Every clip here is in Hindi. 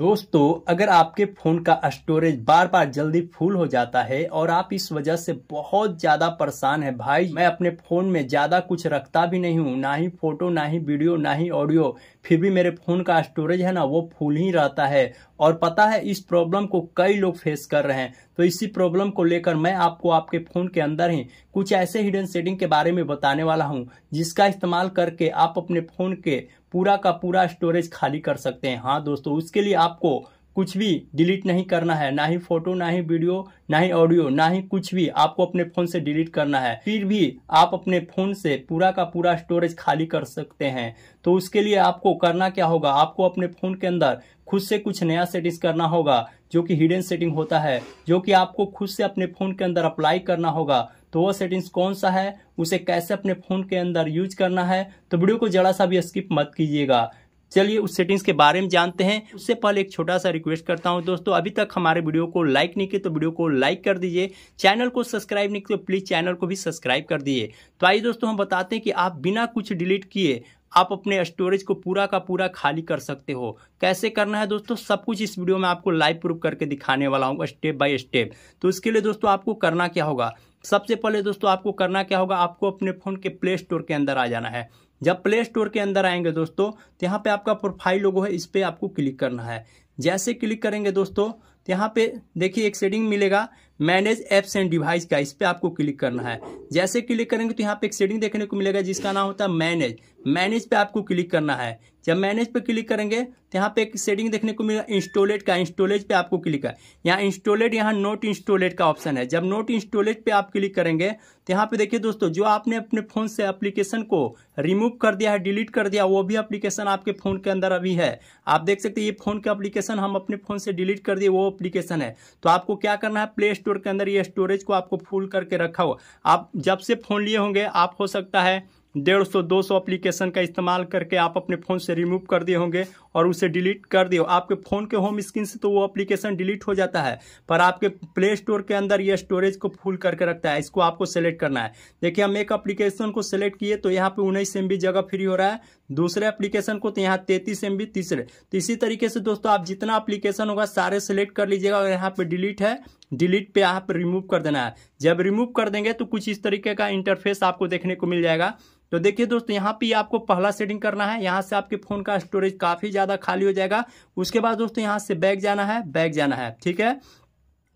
दोस्तों अगर आपके फ़ोन का स्टोरेज बार बार जल्दी फुल हो जाता है और आप इस वजह से बहुत ज़्यादा परेशान है भाई मैं अपने फ़ोन में ज़्यादा कुछ रखता भी नहीं हूँ ना ही फोटो ना ही वीडियो ना ही ऑडियो फिर भी मेरे फ़ोन का स्टोरेज है ना वो फुल ही रहता है और पता है इस प्रॉब्लम को कई लोग फेस कर रहे हैं तो इसी प्रॉब्लम को लेकर मैं आपको आपके फ़ोन के अंदर ही कुछ ऐसे हिडन सेटिंग के बारे में बताने वाला हूं जिसका इस्तेमाल करके आप अपने फ़ोन के पूरा का पूरा स्टोरेज खाली कर सकते हैं हाँ दोस्तों उसके लिए आपको कुछ भी डिलीट नहीं करना है ना ही फोटो ना ही वीडियो ना ही ऑडियो ना ही कुछ भी आपको अपने फोन से डिलीट करना है फिर भी आप अपने फोन से पूरा का पूरा स्टोरेज खाली कर सकते हैं तो उसके लिए आपको करना क्या होगा आपको अपने फोन के अंदर खुद से कुछ नया सेटिंग्स करना होगा जो कि हिडन सेटिंग होता है जो कि आपको खुद से अपने फोन के अंदर अप्लाई करना होगा तो वह सेटिंग्स कौन सा है उसे कैसे अपने फोन के अंदर यूज करना है तो वीडियो को जरा सा भी स्किप मत कीजिएगा चलिए उस सेटिंग्स के बारे में जानते हैं उससे पहले एक छोटा सा रिक्वेस्ट करता हूं दोस्तों अभी तक हमारे वीडियो को लाइक नहीं किए तो वीडियो को लाइक कर दीजिए चैनल को सब्सक्राइब नहीं किए तो प्लीज़ चैनल को भी सब्सक्राइब कर दीजिए तो आइए दोस्तों हम बताते हैं कि आप बिना कुछ डिलीट किए आप अपने स्टोरेज को पूरा का पूरा खाली कर सकते हो कैसे करना है दोस्तों सब कुछ इस वीडियो में आपको लाइव प्रूफ करके दिखाने वाला हूँ स्टेप बाय स्टेप तो इसके लिए दोस्तों आपको करना क्या होगा सबसे पहले दोस्तों आपको करना क्या होगा आपको अपने फ़ोन के प्ले स्टोर के अंदर आ जाना है जब प्ले स्टोर के अंदर आएंगे दोस्तों तो यहाँ पे आपका प्रोफाइल लोगो है इस पर आपको क्लिक करना है जैसे क्लिक करेंगे दोस्तों तो यहाँ पे देखिए एक सेटिंग मिलेगा मैनेज एप्स एंड डिवाइस का इस पर आपको क्लिक करना है जैसे क्लिक करेंगे तो यहाँ पे एक सेटिंग देखने को मिलेगा जिसका नाम होता है मैनेज मैनेज पे आपको क्लिक करना है जब मैनेज पे क्लिक करेंगे तो यहाँ पे एक सेटिंग देखने को मिलेगा इंस्टॉलेट का इंस्टोलेज पे आपको क्लिक है यहाँ इंस्टॉलेट यहाँ नोट इंस्टॉलेट का ऑप्शन है जब नोट इंस्टॉलेट पे आप क्लिक करेंगे तो यहाँ पे देखिए दोस्तों जो आपने अपने फ़ोन से एप्लीकेशन को रिमूव कर दिया है डिलीट कर दिया वो भी अप्लीकेशन आपके फ़ोन के अंदर अभी है आप देख सकते ये फ़ोन का अप्लीकेशन हम अपने फ़ोन से डिलीट कर दिए वो अप्लीकेशन है तो आपको क्या करना है प्ले स्टोर के अंदर ये स्टोरेज को आपको फुल करके रखा हो आप जब से फ़ोन लिए होंगे आप हो सकता है डेढ़ सौ दो सौ अप्लीकेशन का इस्तेमाल करके आप अपने फ़ोन से रिमूव कर दिए होंगे और उसे डिलीट कर दिए आपके फ़ोन के होम स्क्रीन से तो वो अप्लीकेशन डिलीट हो जाता है पर आपके प्ले स्टोर के अंदर ये स्टोरेज को फुल करके रखता है इसको आपको सेलेक्ट करना है देखिए हम एक अप्लीकेशन को सेलेक्ट किए तो यहाँ पर उन्नीस एम जगह फ्री हो रहा है दूसरे अप्लीकेशन को तो यहाँ तैतीस एम तीसरे तो इसी तरीके से दोस्तों आप जितना अप्लीकेशन होगा सारे सेलेक्ट कर लीजिएगा और यहाँ पर डिलीट है डिलीट पे आप रिमूव कर देना है जब रिमूव कर देंगे तो कुछ इस तरीके का इंटरफेस आपको देखने को मिल जाएगा तो देखिए दोस्तों यहाँ पे आपको पहला सेटिंग करना है यहाँ से आपके फ़ोन का स्टोरेज काफ़ी ज़्यादा खाली हो जाएगा उसके बाद दोस्तों यहाँ से बैग जाना है बैग जाना है ठीक है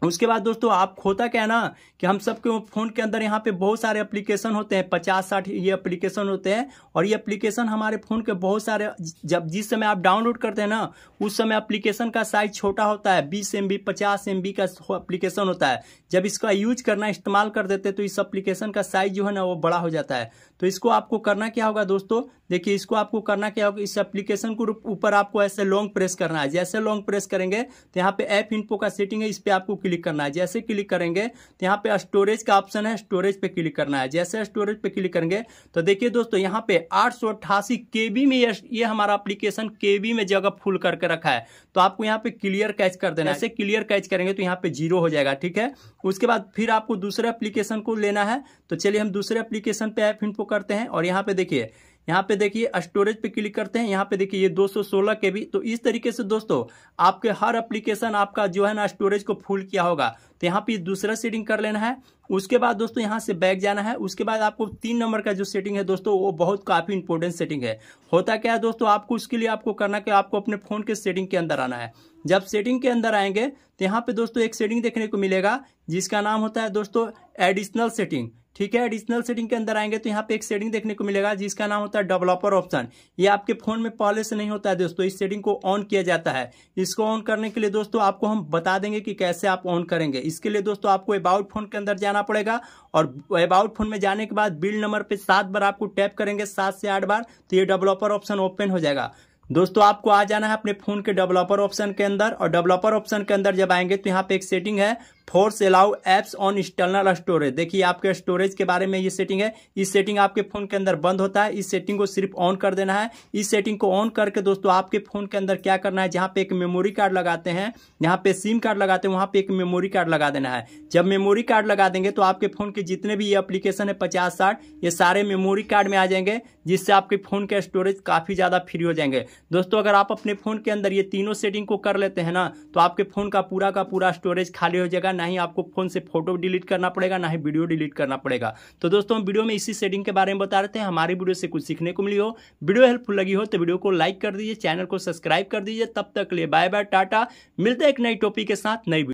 उसके बाद दोस्तों आप होता क्या है ना कि हम सबके फ़ोन के अंदर यहाँ पे बहुत सारे एप्लीकेशन होते हैं पचास साठ ये एप्लीकेशन होते हैं और ये एप्लीकेशन हमारे फ़ोन के बहुत सारे जब जिस समय आप डाउनलोड करते हैं ना उस समय एप्लीकेशन का साइज छोटा होता है बीस एम बी पचास एम बी का एप्लीकेशन होता है जब इसका यूज करना इस्तेमाल कर देते तो इस एप्लीकेशन का साइज जो है ना वो बड़ा हो जाता है तो इसको आपको करना क्या होगा दोस्तों देखिए इसको आपको करना क्या होगा इस एप्लीकेशन को ऊपर आपको ऐसे लॉन्ग प्रेस करना है जैसे लॉन्ग प्रेस करेंगे तो यहाँ पे ऐप इनपो का सेटिंग है इस पर आपको क्लिक करना है जैसे क्लिक करेंगे तो यहाँ पे स्टोरेज का ऑप्शन है स्टोरेज पे क्लिक करना है जैसे स्टोरेज पे क्लिक करेंगे तो देखिए दोस्तों यहाँ पे आठ सौ अट्ठासी के बी में ये हमारा अप्लीकेशन के बी में जगह फुल करके रखा है तो आपको यहाँ पे क्लियर कैच कर देना है ऐसे क्लियर कैच करेंगे तो यहाँ पे जीरो हो जाएगा ठीक है उसके बाद फिर आपको दूसरे एप्लीकेशन को लेना है तो चलिए हम दूसरे एप्लीकेशन पे ऐप इनको करते हैं और यहाँ पे देखिए यहाँ पे देखिए स्टोरेज पे क्लिक करते हैं यहाँ पे देखिए ये 216 के भी तो इस तरीके से दोस्तों आपके हर एप्लीकेशन आपका जो है ना स्टोरेज को फुल किया होगा तो यहाँ पे दूसरा सेटिंग कर लेना है उसके बाद दोस्तों यहाँ से बैक जाना है उसके बाद आपको तीन नंबर का जो सेटिंग है दोस्तों वो बहुत काफ़ी इंपॉर्टेंट सेटिंग है होता क्या है दोस्तों आपको उसके लिए आपको करना कि आपको अपने फ़ोन के सेटिंग के अंदर आना है जब सेटिंग के अंदर आएंगे तो यहाँ पे दोस्तों एक सेटिंग देखने को मिलेगा जिसका नाम होता है दोस्तों एडिशनल सेटिंग ठीक है एडिशनल सेटिंग के अंदर आएंगे तो यहाँ पे एक सेटिंग देखने को मिलेगा जिसका नाम होता है डेवलपर ऑप्शन ये आपके फोन में पहले से नहीं होता है दोस्तों इस सेटिंग को ऑन किया जाता है इसको ऑन करने के लिए दोस्तों आपको हम बता देंगे कि कैसे आप ऑन करेंगे इसके लिए दोस्तों आपको अबाउट फोन के अंदर जाना पड़ेगा और अबाउट फोन में जाने के बाद बिल नंबर पे सात बार आपको टैप करेंगे सात से आठ बार तो ये डेवलपर ऑप्शन ओपन हो जाएगा दोस्तों आपको आ जाना है अपने फोन के डेवलपर ऑप्शन के अंदर और डेवलपर ऑप्शन के अंदर जब आएंगे तो यहाँ पे एक सेटिंग है force allow apps on internal storage देखिए आपके स्टोरेज के बारे में ये सेटिंग है इस सेटिंग आपके फोन के अंदर बंद होता है इस सेटिंग को सिर्फ ऑन कर देना है इस सेटिंग को ऑन करके दोस्तों आपके फोन के अंदर क्या करना है जहाँ पे एक मेमोरी कार्ड लगाते हैं जहाँ पे सिम कार्ड लगाते हैं वहाँ पे एक मेमोरी कार्ड लगा देना है जब मेमोरी कार्ड लगा देंगे तो आपके फोन के जितने भी ये अप्लीकेशन है पचास साठ ये सारे मेमोरी कार्ड में आ जाएंगे जिससे आपके फोन के स्टोरेज काफी ज्यादा फ्री हो जाएंगे दोस्तों अगर आप अपने फोन के अंदर ये तीनों सेटिंग को कर लेते हैं ना तो आपके फोन का पूरा का पूरा स्टोरेज खाली हो जाएगा ना ही आपको फोन से फोटो डिलीट करना पड़ेगा ना ही वीडियो डिलीट करना पड़ेगा तो दोस्तों वीडियो में इसी सेटिंग के बारे में बता रहे थे हमारी वीडियो से कुछ सीखने को मिली हो वीडियो हेल्पफुल लगी हो तो वीडियो को लाइक कर दीजिए चैनल को सब्सक्राइब कर दीजिए तब तक लिए बाय बाय टाटा मिलते एक नई टॉपिक के साथ नई